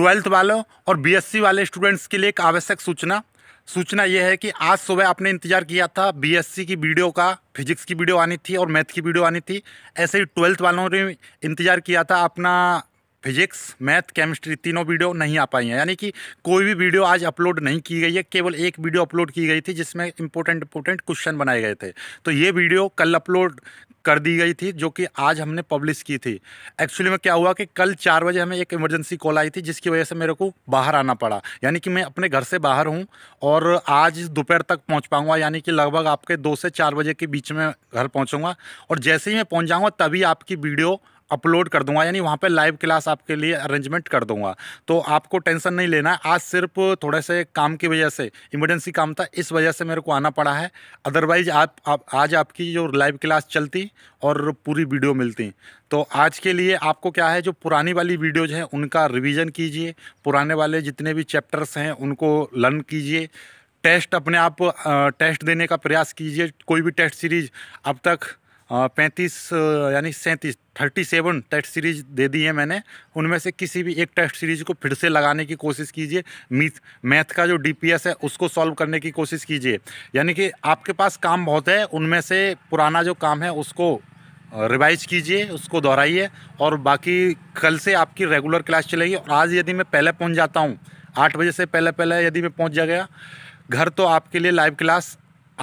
twelfth वालों और BSc वाले स्टूडेंट्स के लिए एक आवश्यक सूचना सूचना यह है कि आज सुबह आपने इंतजार किया था बीएससी की वीडियो का फिजिक्स की वीडियो आनी थी और मैथ की वीडियो आनी थी ऐसे ही ट्वेल्थ वालों ने इंतजार किया था अपना फिजिक्स मैथ केमिस्ट्री तीनों वीडियो नहीं आ पाई हैं यानी कि कोई भी वीडियो आज अपलोड नहीं की गई है केवल एक वीडियो अपलोड की गई थी जिसमें इंपॉर्टेंट इंपॉर्टेंट क्वेश्चन बनाए गए थे तो ये वीडियो कल अपलोड कर दी गई थी जो कि आज हमने पब्लिश की थी एक्चुअली में क्या हुआ कि कल चार बजे हमें एक इमरजेंसी कॉल आई थी जिसकी वजह से मेरे को बाहर आना पड़ा यानी कि मैं अपने घर से बाहर हूँ और आज दोपहर तक पहुँच पाऊँगा यानी कि लगभग आपके दो से चार बजे के बीच में घर पहुँचूँगा और जैसे ही मैं पहुँच जाऊँगा तभी आपकी वीडियो अपलोड कर दूंगा यानी वहाँ पे लाइव क्लास आपके लिए अरेंजमेंट कर दूंगा तो आपको टेंशन नहीं लेना है आज सिर्फ थोड़े से काम की वजह से इमरजेंसी काम था इस वजह से मेरे को आना पड़ा है अदरवाइज आप, आप आज आपकी जो लाइव क्लास चलती और पूरी वीडियो मिलती तो आज के लिए आपको क्या है जो पुरानी वाली वीडियोज़ हैं उनका रिविज़न कीजिए पुराने वाले जितने भी चैप्टर्स हैं उनको लर्न कीजिए टेस्ट अपने आप टेस्ट देने का प्रयास कीजिए कोई भी टेस्ट सीरीज अब तक पैंतीस यानी सैंतीस थर्टी सेवन टेस्ट सीरीज दे दी है मैंने उनमें से किसी भी एक टेस्ट सीरीज को फिर से लगाने की कोशिश कीजिए मीथ मैथ का जो डीपीएस है उसको सॉल्व करने की कोशिश कीजिए यानी कि आपके पास काम बहुत है उनमें से पुराना जो काम है उसको रिवाइज कीजिए उसको दोहराइए और बाकी कल से आपकी रेगुलर क्लास चलेगी और आज यदि मैं पहले पहुंच जाता हूं आठ बजे से पहले पहले यदि मैं पहुंच जा गया घर तो आपके लिए लाइव क्लास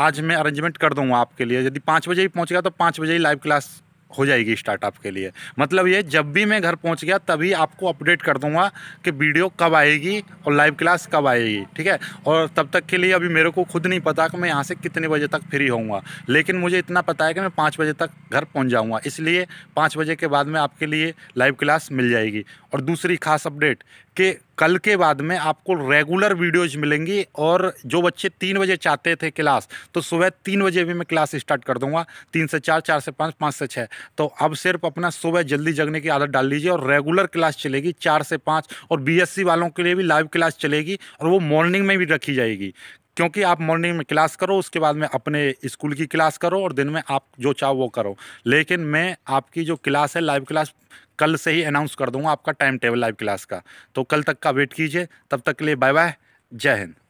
आज मैं अरेंजमेंट कर दूँगा आपके लिए यदि पाँच बजे ही पहुँचेगा तो पाँच बजे ही लाइव क्लास हो जाएगी स्टार्ट आपके लिए मतलब ये जब भी मैं घर पहुंच गया तभी आपको अपडेट कर दूंगा कि वीडियो कब आएगी और लाइव क्लास कब आएगी ठीक है और तब तक के लिए अभी मेरे को खुद नहीं पता कि मैं यहाँ से कितने बजे तक फ्री होऊंगा लेकिन मुझे इतना पता है कि मैं पाँच बजे तक घर पहुँच जाऊँगा इसलिए पाँच बजे के बाद में आपके लिए लाइव क्लास मिल जाएगी और दूसरी खास अपडेट के कल के बाद में आपको रेगुलर वीडियोज मिलेंगी और जो बच्चे तीन बजे चाहते थे क्लास तो सुबह तीन बजे भी मैं क्लास स्टार्ट कर दूंगा तीन से चार चार से पाँच पाँच से छः तो अब सिर्फ अपना सुबह जल्दी जगने की आदत डाल लीजिए और रेगुलर क्लास चलेगी चार से पाँच और बीएससी वालों के लिए भी लाइव क्लास चलेगी और वो मॉर्निंग में भी रखी जाएगी क्योंकि आप मॉर्निंग में क्लास करो उसके बाद में अपने स्कूल की क्लास करो और दिन में आप जो चाहो वो करो लेकिन मैं आपकी जो क्लास है लाइव क्लास कल से ही अनाउंस कर दूंगा आपका टाइम टेबल लाइव क्लास का तो कल तक का वेट कीजिए तब तक के लिए बाय बाय जय हिंद